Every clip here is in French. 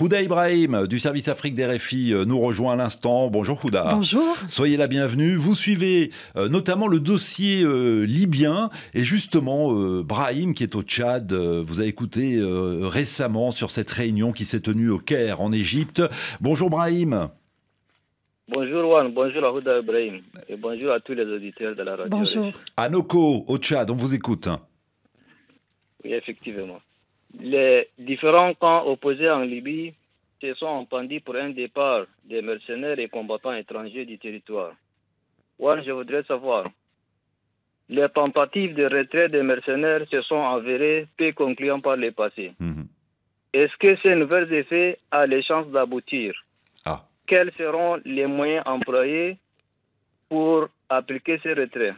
Houda Ibrahim du service Afrique des RFI euh, nous rejoint à l'instant. Bonjour Houda. Bonjour. Soyez la bienvenue. Vous suivez euh, notamment le dossier euh, libyen et justement Brahim qui est au Tchad. vous a écouté récemment sur cette réunion qui s'est tenue au Caire en Égypte. Bonjour Brahim. Bonjour Juan, bonjour à Houda Ibrahim et bonjour à tous les auditeurs de la radio. Bonjour. Anoko au Tchad, on vous écoute. Oui, effectivement. Les différents camps opposés en Libye se sont entendus pour un départ des mercenaires et combattants étrangers du territoire. je voudrais savoir, les tentatives de retrait des mercenaires se sont avérées peu concluantes par le passé. Mhm. Est-ce que ces nouvelles effets ont les chances d'aboutir ah. Quels seront les moyens employés pour appliquer ces retraits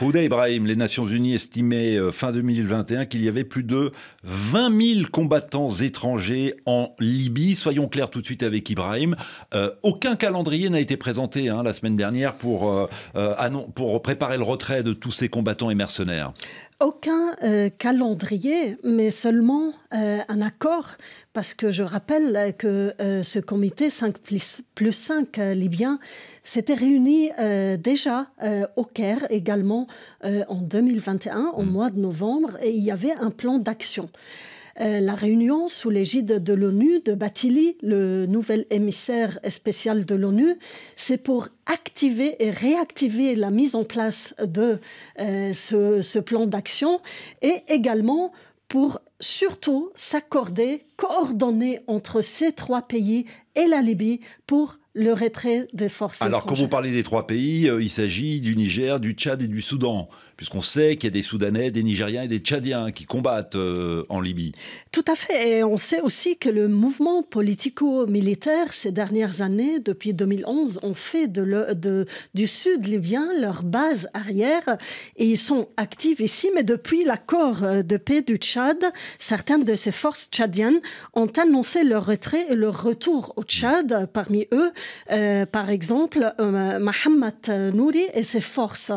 Houda Ibrahim, les Nations Unies estimaient euh, fin 2021 qu'il y avait plus de 20 000 combattants étrangers en Libye. Soyons clairs tout de suite avec Ibrahim. Euh, aucun calendrier n'a été présenté hein, la semaine dernière euh, pour préparer le retrait de tous ces combattants et mercenaires. Aucun euh, calendrier, mais seulement euh, un accord, parce que je rappelle euh, que ce comité 5 plus, 5 libyen s'était réuni déjà au Caire également en 2021, au mm. mois de novembre, et il y avait un plan d'action. Euh, la réunion sous l'égide de l'ONU de Batili, le nouvel émissaire spécial de l'ONU, c'est pour activer et réactiver la mise en place de euh, ce, ce plan d'action et également pour surtout s'accorder, coordonner entre ces trois pays et la Libye pour le retrait des forces Alors, quand vous parlez des trois pays, euh, il s'agit du Niger, du Tchad et du Soudan, puisqu'on sait qu'il y a des Soudanais, des Nigériens et des Tchadiens qui combattent euh, en Libye. Tout à fait. Et on sait aussi que le mouvement politico-militaire, ces dernières années, depuis 2011, ont fait de du sud libyen leur base arrière et ils sont actifs ici. Mais depuis l'accord euh, de paix du Tchad, certaines de ces forces tchadiennes ont annoncé leur retrait et leur retour au Tchad, parmi eux euh, par exemple, euh, Mohamed Nouri et ses forces.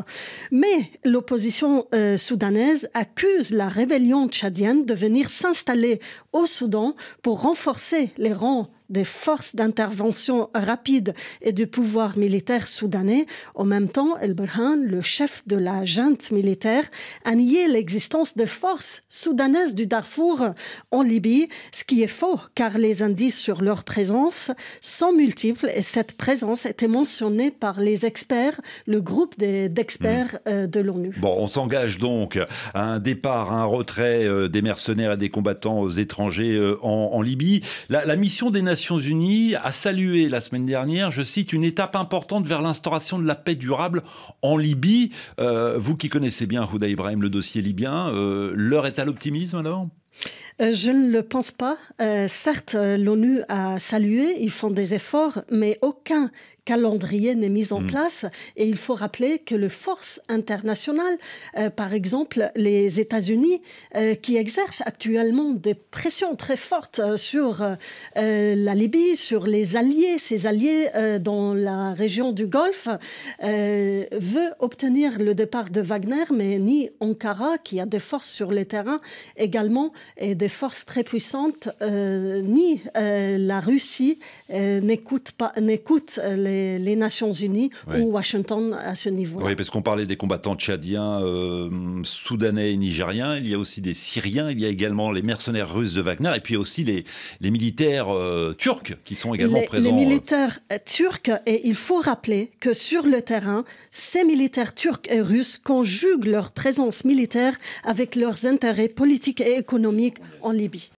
Mais l'opposition euh, soudanaise accuse la rébellion tchadienne de venir s'installer au Soudan pour renforcer les rangs des forces d'intervention rapide et du pouvoir militaire soudanais. En même temps, el Burhan, le chef de la junte militaire, a nié l'existence de forces soudanaises du Darfour en Libye, ce qui est faux car les indices sur leur présence sont multiples et cette présence était mentionnée par les experts, le groupe d'experts mmh. euh, de l'ONU. Bon, on s'engage donc à un départ, à un retrait euh, des mercenaires et des combattants étrangers euh, en, Libye. La, la mission des Nations Nations Unies a salué la semaine dernière, je cite, une étape importante vers l'instauration de la paix durable en Libye. Euh, vous qui connaissez bien Houda Ibrahim, le dossier libyen, euh, l'heure est à l'optimisme alors euh, je ne le pense pas. Euh, certes, euh, l'ONU a salué, ils font des efforts, mais aucun calendrier n'est mis en hmm. place. Et il faut rappeler que les forces internationales, par exemple les États-Unis, qui exercent actuellement des pressions très fortes sur la Libye, sur les alliés, ses alliés dans la région du Golfe, veut obtenir le départ de Wagner, mais ni Ankara, qui a des forces sur le terrain, également et des forces très puissantes, euh, ni euh, la Russie euh, n'écoute pas n'écoute les, Nations Unies ou Washington à ce niveau. -là. Oui, parce qu'on parlait des combattants tchadiens, soudanais et nigériens. Il y a aussi des Syriens. Il y a également les mercenaires russes de Wagner et puis aussi les, militaires turcs qui sont également présents. Les militaires turcs et il faut rappeler que sur le terrain, ces militaires turcs et russes conjuguent leur présence militaire avec leurs intérêts politiques et économiques économique en Libye.